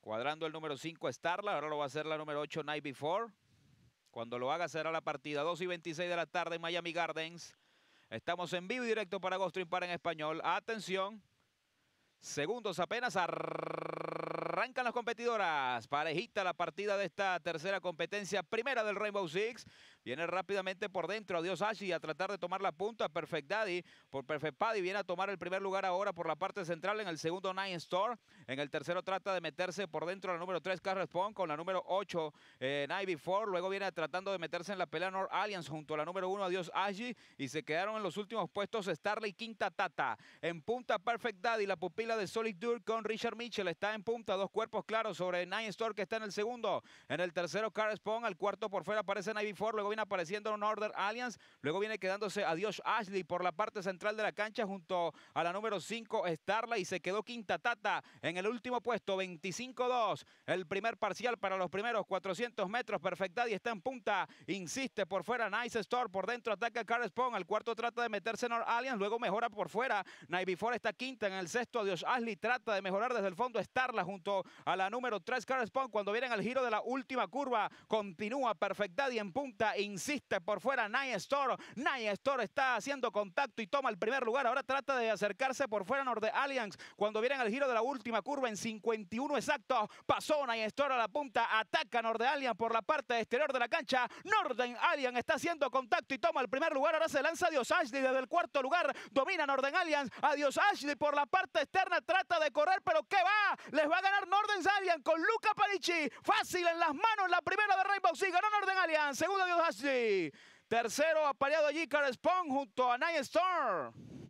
Cuadrando el número 5 Starla, ahora lo va a hacer la número 8 Night Before. Cuando lo haga será la partida 2 y 26 de la tarde en Miami Gardens. Estamos en vivo y directo para Ghost Para en español. Atención. Segundos apenas. a Arrancan las competidoras. Parejita la partida de esta tercera competencia, primera del Rainbow Six. Viene rápidamente por dentro. Adiós Ashi a tratar de tomar la punta. Perfect Daddy por Perfect Paddy. Viene a tomar el primer lugar ahora por la parte central. En el segundo, Nine Store. En el tercero trata de meterse por dentro la número 3, Carrespawn con la número 8, eh, Night Before. Luego viene tratando de meterse en la pelea North Alliance junto a la número uno Adiós Ashi. Y se quedaron en los últimos puestos Starley Quinta Tata. En punta, Perfect Daddy, la pupila de Solid Dur con Richard Mitchell. Está en punta, cuerpos claros sobre Nine Store que está en el segundo. En el tercero, Car Spawn. Al cuarto por fuera aparece Navy Ford. Luego viene apareciendo Northern Alliance. Luego viene quedándose Dios Ashley por la parte central de la cancha junto a la número 5 Starla. Y se quedó Quinta Tata en el último puesto, 25-2. El primer parcial para los primeros 400 metros. perfecta y está en punta. Insiste por fuera Nice Store. Por dentro ataca Car Spawn. Al cuarto trata de meterse Northern Alliance. Luego mejora por fuera. Navy Ford está quinta. En el sexto, Dios Ashley trata de mejorar desde el fondo Starla junto a la número 3 Carl Spawn cuando vienen al giro de la última curva. Continúa y en punta, insiste por fuera Nye Store. Nye Store está haciendo contacto y toma el primer lugar. Ahora trata de acercarse por fuera Norde Allianz cuando vienen al giro de la última curva en 51 exacto. Pasó Nye Store a la punta, ataca Norde Allianz por la parte exterior de la cancha. Norden Allianz está haciendo contacto y toma el primer lugar. Ahora se lanza Dios Ashley desde el cuarto lugar. Domina Norden a Adiós Ashley por la parte externa. Trata de correr, pero qué va. Les va a ganar Norden Alliance con Luca Parichi. Fácil en las manos la primera de Rainbow Six. Ganó Norden Alliance. Segundo Dios así Tercero apareado allí Carl junto a Night Storm.